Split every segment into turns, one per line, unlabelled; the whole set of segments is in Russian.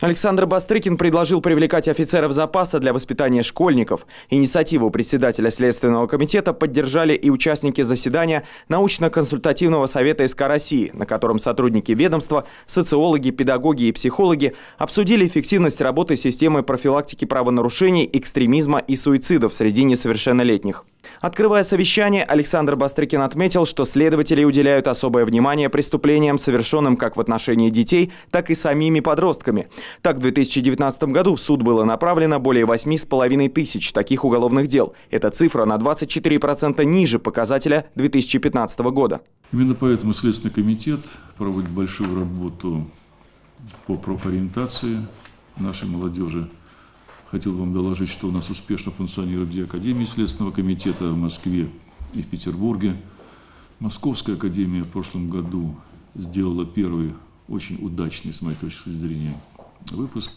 Александр Бастрыкин предложил привлекать офицеров запаса для воспитания школьников. Инициативу председателя Следственного комитета поддержали и участники заседания научно-консультативного совета СК России, на котором сотрудники ведомства, социологи, педагоги и психологи обсудили эффективность работы системы профилактики правонарушений, экстремизма и суицидов среди несовершеннолетних. Открывая совещание, Александр Бастрыкин отметил, что следователи уделяют особое внимание преступлениям, совершенным как в отношении детей, так и самими подростками. Так, в 2019 году в суд было направлено более 8,5 тысяч таких уголовных дел. Эта цифра на 24% ниже показателя 2015 года.
Именно поэтому Следственный комитет проводит большую работу по профориентации нашей молодежи Хотел вам доложить, что у нас успешно функционирует две академии Следственного комитета в Москве и в Петербурге. Московская академия в прошлом году сделала первый очень удачный, с моей точки зрения, выпуск.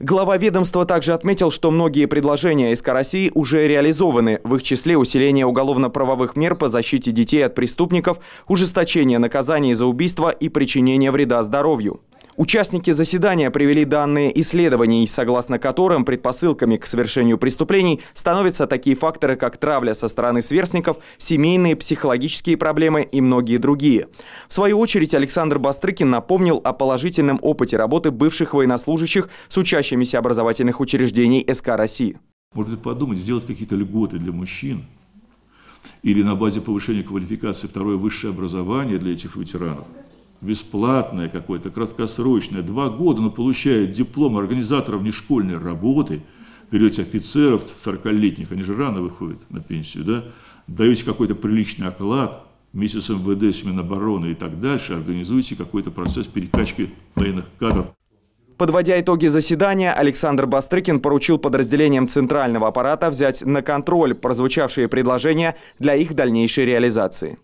Глава ведомства также отметил, что многие предложения а СК России уже реализованы, в их числе усиление уголовно-правовых мер по защите детей от преступников, ужесточение наказаний за убийство и причинение вреда здоровью. Участники заседания привели данные исследований, согласно которым предпосылками к совершению преступлений становятся такие факторы, как травля со стороны сверстников, семейные, психологические проблемы и многие другие. В свою очередь Александр Бастрыкин напомнил о положительном опыте работы бывших военнослужащих с учащимися образовательных учреждений СК России.
Можно подумать, сделать какие-то льготы для мужчин, или на базе повышения квалификации второе высшее образование для этих ветеранов – бесплатное какое-то, краткосрочное, два года, но получают диплом организатора внешкольной работы, берете офицеров 40-летних, они же рано выходят на пенсию, да, даете какой-то приличный оклад вместе с МВД, с Минобороны и так дальше, организуете какой-то процесс перекачки военных кадров.
Подводя итоги заседания, Александр Бастрыкин поручил подразделениям центрального аппарата взять на контроль прозвучавшие предложения для их дальнейшей реализации.